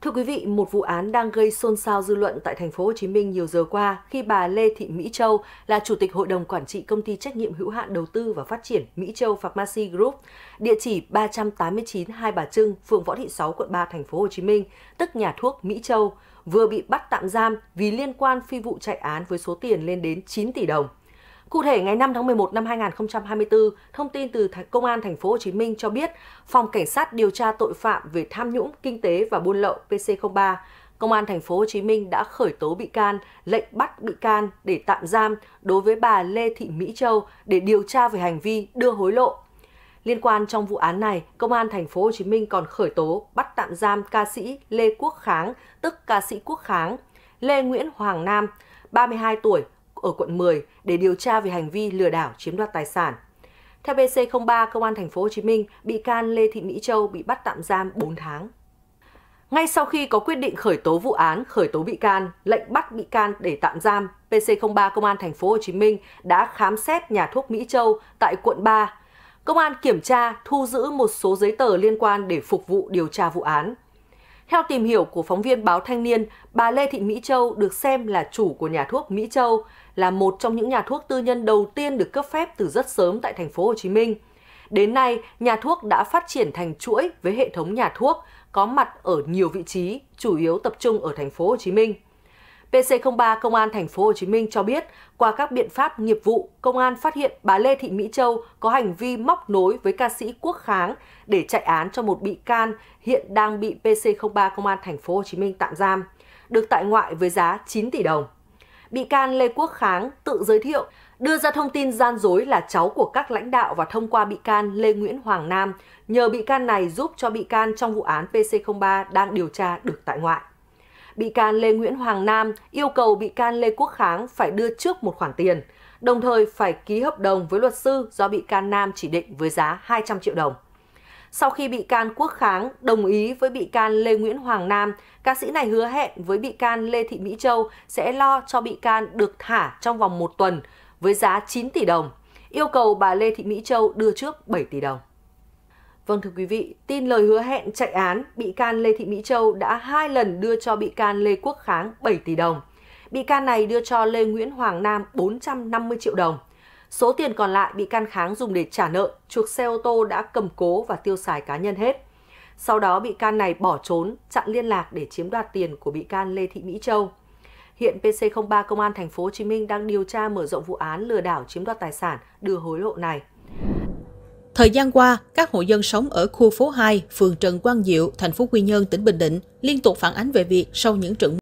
Thưa quý vị, một vụ án đang gây xôn xao dư luận tại thành phố Hồ Chí Minh nhiều giờ qua khi bà Lê Thị Mỹ Châu là chủ tịch hội đồng quản trị công ty trách nhiệm hữu hạn đầu tư và phát triển Mỹ Châu Pharmacy Group, địa chỉ 389 Hai Bà Trưng, phường Võ Thị Sáu, quận 3, thành phố Hồ Chí Minh, tức nhà thuốc Mỹ Châu, vừa bị bắt tạm giam vì liên quan phi vụ chạy án với số tiền lên đến 9 tỷ đồng. Cụ thể, ngày 5 tháng 11 năm 2024, thông tin từ Công an Thành phố Hồ Chí Minh cho biết, Phòng Cảnh sát điều tra tội phạm về tham nhũng, kinh tế và buôn lậu PC03, Công an Thành phố Hồ Chí Minh đã khởi tố bị can, lệnh bắt bị can để tạm giam đối với bà Lê Thị Mỹ Châu để điều tra về hành vi đưa hối lộ. Liên quan trong vụ án này, Công an Thành phố Hồ Chí Minh còn khởi tố, bắt tạm giam ca sĩ Lê Quốc Kháng, tức ca sĩ Quốc Kháng, Lê Nguyễn Hoàng Nam, 32 tuổi, ở quận 10 để điều tra về hành vi lừa đảo chiếm đoạt tài sản. Theo BC03, Công an thành phố Hồ Chí Minh, bị can Lê Thị Mỹ Châu bị bắt tạm giam 4 tháng. Ngay sau khi có quyết định khởi tố vụ án, khởi tố bị can, lệnh bắt bị can để tạm giam, PC03 Công an thành phố Hồ Chí Minh đã khám xét nhà thuốc Mỹ Châu tại quận 3. Công an kiểm tra, thu giữ một số giấy tờ liên quan để phục vụ điều tra vụ án. Theo tìm hiểu của phóng viên báo Thanh Niên, bà Lê Thị Mỹ Châu được xem là chủ của nhà thuốc Mỹ Châu, là một trong những nhà thuốc tư nhân đầu tiên được cấp phép từ rất sớm tại thành phố Hồ Chí Minh. Đến nay, nhà thuốc đã phát triển thành chuỗi với hệ thống nhà thuốc có mặt ở nhiều vị trí, chủ yếu tập trung ở thành phố Hồ Chí Minh. PC03 Công an thành phố Hồ Chí Minh cho biết, qua các biện pháp nghiệp vụ, công an phát hiện bà Lê Thị Mỹ Châu có hành vi móc nối với ca sĩ Quốc Kháng để chạy án cho một bị can hiện đang bị PC03 Công an thành phố Hồ Chí Minh tạm giam, được tại ngoại với giá 9 tỷ đồng. Bị can Lê Quốc Kháng tự giới thiệu đưa ra thông tin gian dối là cháu của các lãnh đạo và thông qua bị can Lê Nguyễn Hoàng Nam, nhờ bị can này giúp cho bị can trong vụ án PC03 đang điều tra được tại ngoại bị can Lê Nguyễn Hoàng Nam yêu cầu bị can Lê Quốc Kháng phải đưa trước một khoản tiền, đồng thời phải ký hợp đồng với luật sư do bị can Nam chỉ định với giá 200 triệu đồng. Sau khi bị can Quốc Kháng đồng ý với bị can Lê Nguyễn Hoàng Nam, ca sĩ này hứa hẹn với bị can Lê Thị Mỹ Châu sẽ lo cho bị can được thả trong vòng một tuần với giá 9 tỷ đồng, yêu cầu bà Lê Thị Mỹ Châu đưa trước 7 tỷ đồng. Vâng thưa quý vị, tin lời hứa hẹn chạy án, bị can Lê Thị Mỹ Châu đã hai lần đưa cho bị can Lê Quốc Kháng 7 tỷ đồng. Bị can này đưa cho Lê Nguyễn Hoàng Nam 450 triệu đồng. Số tiền còn lại bị can Kháng dùng để trả nợ, chuộc xe ô tô đã cầm cố và tiêu xài cá nhân hết. Sau đó bị can này bỏ trốn, chặn liên lạc để chiếm đoạt tiền của bị can Lê Thị Mỹ Châu. Hiện PC03 Công an thành phố Hồ Chí Minh đang điều tra mở rộng vụ án lừa đảo chiếm đoạt tài sản đưa hối lộ này. Thời gian qua, các hộ dân sống ở khu phố 2, phường Trần Quang Diệu, thành phố Quy Nhơn, tỉnh Bình Định liên tục phản ánh về việc sau những trận